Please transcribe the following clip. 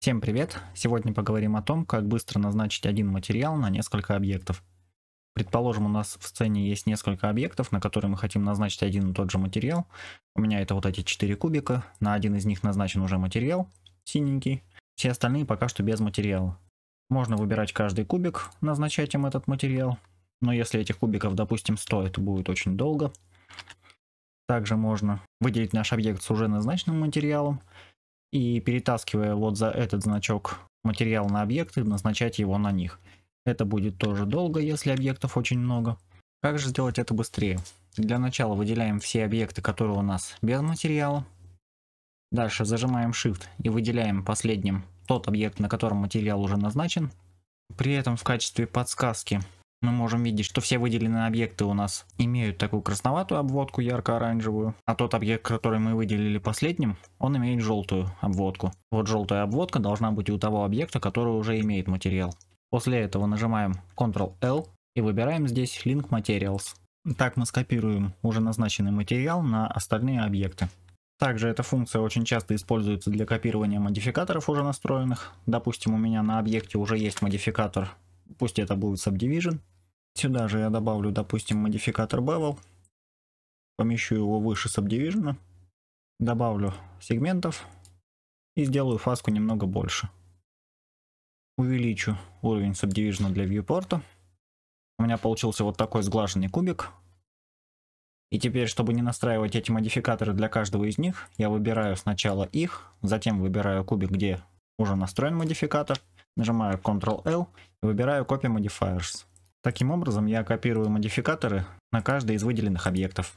Всем привет! Сегодня поговорим о том, как быстро назначить один материал на несколько объектов. Предположим, у нас в сцене есть несколько объектов, на которые мы хотим назначить один и тот же материал. У меня это вот эти четыре кубика, на один из них назначен уже материал, синенький. Все остальные пока что без материала. Можно выбирать каждый кубик, назначать им этот материал. Но если этих кубиков, допустим, 100, это будет очень долго. Также можно выделить наш объект с уже назначенным материалом и перетаскивая вот за этот значок материал на объекты, назначать его на них. Это будет тоже долго, если объектов очень много. Как же сделать это быстрее? Для начала выделяем все объекты, которые у нас без материала. Дальше зажимаем Shift и выделяем последним тот объект, на котором материал уже назначен. При этом в качестве подсказки мы можем видеть, что все выделенные объекты у нас имеют такую красноватую обводку, ярко-оранжевую. А тот объект, который мы выделили последним, он имеет желтую обводку. Вот желтая обводка должна быть у того объекта, который уже имеет материал. После этого нажимаем Ctrl-L и выбираем здесь Link Materials. Так мы скопируем уже назначенный материал на остальные объекты. Также эта функция очень часто используется для копирования модификаторов уже настроенных. Допустим, у меня на объекте уже есть модификатор, пусть это будет Subdivision. Сюда же я добавлю, допустим, модификатор bevel. Помещу его выше subdivision, Добавлю сегментов. И сделаю фаску немного больше. Увеличу уровень subdivision для вьюпорта. У меня получился вот такой сглаженный кубик. И теперь, чтобы не настраивать эти модификаторы для каждого из них, я выбираю сначала их, затем выбираю кубик, где уже настроен модификатор, нажимаю Ctrl-L и выбираю Copy Modifiers. Таким образом, я копирую модификаторы на каждый из выделенных объектов.